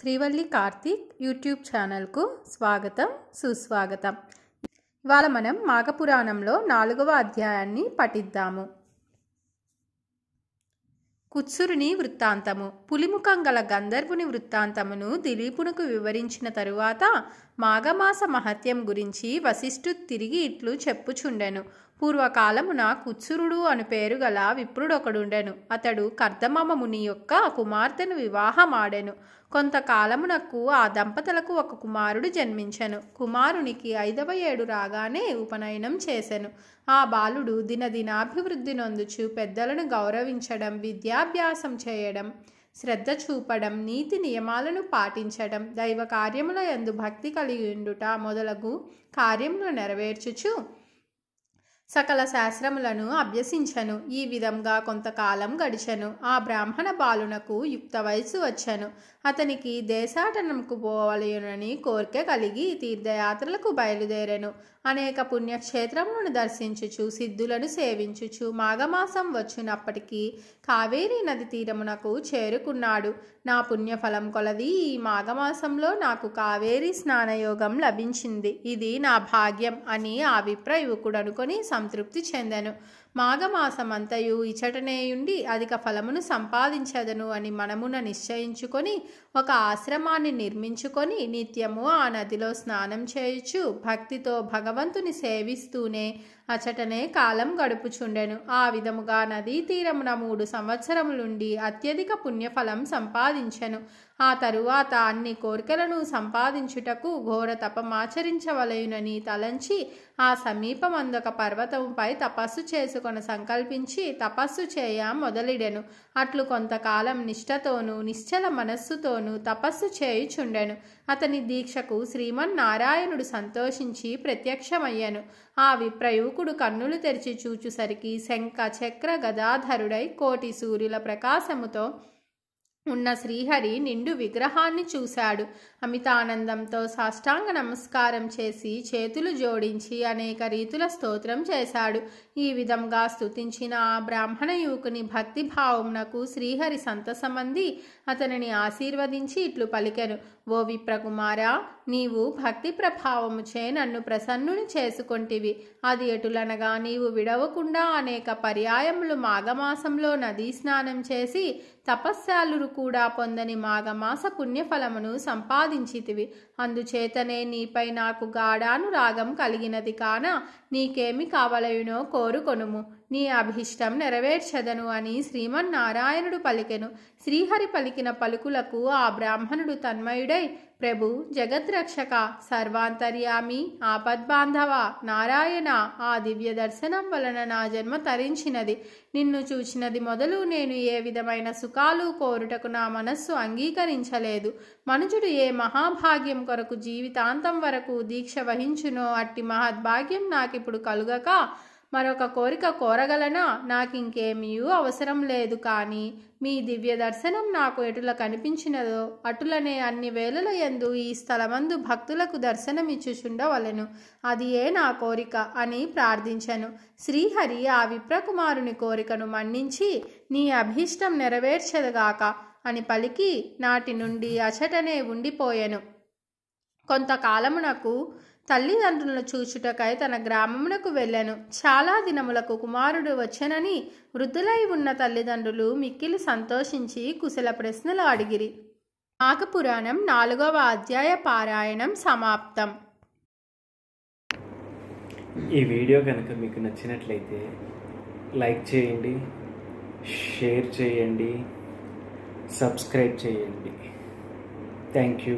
Srivalli Karthik YouTube ఛానల్కు స్వాగతం సుస్వాగతం ఇవాళ మనం మాఘపురాణంలో నాలుగవ అధ్యాయాన్ని పఠిద్దాము కుత్సురుని వృత్తాంతము పులిముఖం గల గంధర్వుని వృత్తాంతమును దిలీపునకు వివరించిన తరువాత మాఘమాస మహత్యం గురించి వశిష్ఠు తిరిగి ఇట్లు చెప్పుచుండెను పూర్వకాలమున కుత్సురుడు అను పేరు గల విప్రుడొకడుండెను అతడు కర్దమామ ముని యొక్క కుమార్తెను వివాహమాడెను కొంతకాలమునకు ఆ దంపతులకు ఒక కుమారుడు జన్మించెను కుమారునికి ఐదవ ఏడు రాగానే ఉపనయనం చేసెను ఆ బాలుడు దినదినాభివృద్ధి నొందుచు పెద్దలను గౌరవించడం విద్యాభ్యాసం చేయడం శ్రద్ధ చూపడం నీతి నియమాలను పాటించడం దైవ కార్యముల ఎందు భక్తి కలిగి ఉండుట మొదలగు కార్యములు నెరవేర్చుచు సకల శాస్త్రములను అభ్యసించను ఈ విధంగా కొంతకాలం గడిచెను ఆ బ్రాహ్మణ బాలునకు యుక్త వయస్సు వచ్చాను అతనికి దేశాటనంకు పోవలయునని కోరిక కలిగి తీర్థయాత్రలకు బయలుదేరను అనేక పుణ్యక్షేత్రములను దర్శించుచు సిద్ధులను సేవించుచు మాఘమాసం వచ్చినప్పటికీ కావేరీ నది తీరమునకు చేరుకున్నాడు నా పుణ్యఫలం కొలది ఈ మాఘమాసంలో నాకు కావేరీ స్నానయోగం లభించింది ఇది నా భాగ్యం అని ఆ విప్రయుకుడు అనుకొని సంతృప్తి చెందెను మాఘమాసమంతయు ఇచటనేయుండి అధిక ఫలమును సంపాదించదను అని మనమున నిశ్చయించుకొని ఒక ఆశ్రమాన్ని నిర్మించుకొని నిత్యము ఆ నదిలో స్నానం చేయుచు భక్తితో భగవంతుని సేవిస్తూనే అచటనే కాలం గడుపుచుండెను ఆ విధముగా నదీ తీరమున మూడు సంవత్సరములుండి అత్యధిక పుణ్యఫలం సంపాదించెను ఆ తరువాత అన్ని కోరికలను సంపాదించుటకు ఘోర తపమాచరించవలయునని తలంచి ఆ సమీపమందొక పర్వతంపై తపస్సు చేసుకొని సంకల్పించి తపస్సు చేయ మొదలిడెను అట్లు కొంతకాలం నిష్టతోనూ నిశ్చల మనస్సుతోనూ తపస్సు చేయుచుండెను అతని దీక్షకు శ్రీమన్నారాయణుడు సంతోషించి ప్రత్యక్షమయ్యను ఆ విప్రయూకుడు కన్నులు తెరిచి చూచుసరికి శంఖ చక్ర గదాధరుడై కోటి సూర్యుల ప్రకాశముతో ఉన్న శ్రీహరి నిండు విగ్రహాన్ని చూశాడు అమితానందంతో సాష్టాంగ నమస్కారం చేసి చేతులు జోడించి అనేక రీతుల స్తోత్రం చేశాడు ఈ విధంగా స్తుతించిన ఆ బ్రాహ్మణ యువకుని భక్తి భావంనకు శ్రీహరి సంతసమంది అతనిని ఆశీర్వదించి ఇట్లు పలికెను ఓ విప్రకుమారా నీవు భక్తి ప్రభావముచే నన్ను ప్రసన్నుని చేసుకొంటివి అది ఎటులనగా నీవు విడవకుండా అనేక పర్యాయములు మాఘమాసంలో నదీ స్నానం చేసి తపస్శాలురు కూడా పొందని మాఘమాస పుణ్యఫలమును సంపాదించితివి అందుచేతనే నీపై నాకు గాఢాను రాగం కలిగినది కాన నీకేమి కావలయునో కోరుకొనుము నీ అభిష్టం నెరవేర్చదను అని శ్రీమన్నారాయణుడు పలికెను శ్రీహరి పలికిన పలుకులకు ఆ బ్రాహ్మణుడు తన్మయుడై ప్రభు జగద్రక్షక సర్వాంతర్యామి ఆపద్బాంధవ నారాయణ ఆ దివ్య దర్శనం వలన నా జన్మ తరించినది నిన్ను చూచినది మొదలు నేను ఏ విధమైన సుఖాలు కోరుటకు నా మనస్సు అంగీకరించలేదు మనుషుడు ఏ మహాభాగ్యం కొరకు జీవితాంతం వరకు దీక్ష వహించునో అట్టి మహద్భాగ్యం నాకిప్పుడు కలుగక మరొక కోరిక కోరగలనా నాకింకేమీయూ అవసరం లేదు కానీ మీ దివ్య దర్శనం నాకు ఎటుల కనిపించినదో అటులనే అన్ని వేళల ఎందు ఈ స్థలమందు భక్తులకు దర్శనమిచ్చుచుండవలెను అది ఏ నా కోరిక అని ప్రార్థించను శ్రీహరి ఆ విప్రకుమారుని కోరికను మన్నించి నీ అభీష్టం నెరవేర్చదుగాక అని పలికి నాటి నుండి అచటనే ఉండిపోయెను కొంతకాలమునకు తల్లిదండ్రులను చూచుటకై తన గ్రామమునకు వెళ్ళాను చాలా దినములకు కుమారుడు వచ్చానని వృద్ధులై ఉన్న తల్లిదండ్రులు మిక్కిలి సంతోషించి కుశల ప్రశ్నలు అడిగిరి నాగపురాణం నాలుగవ అధ్యాయ పారాయణం సమాప్తం ఈ వీడియో కనుక మీకు నచ్చినట్లయితే లైక్ చేయండి షేర్ చేయండి సబ్స్క్రైబ్ చేయండి థ్యాంక్ యూ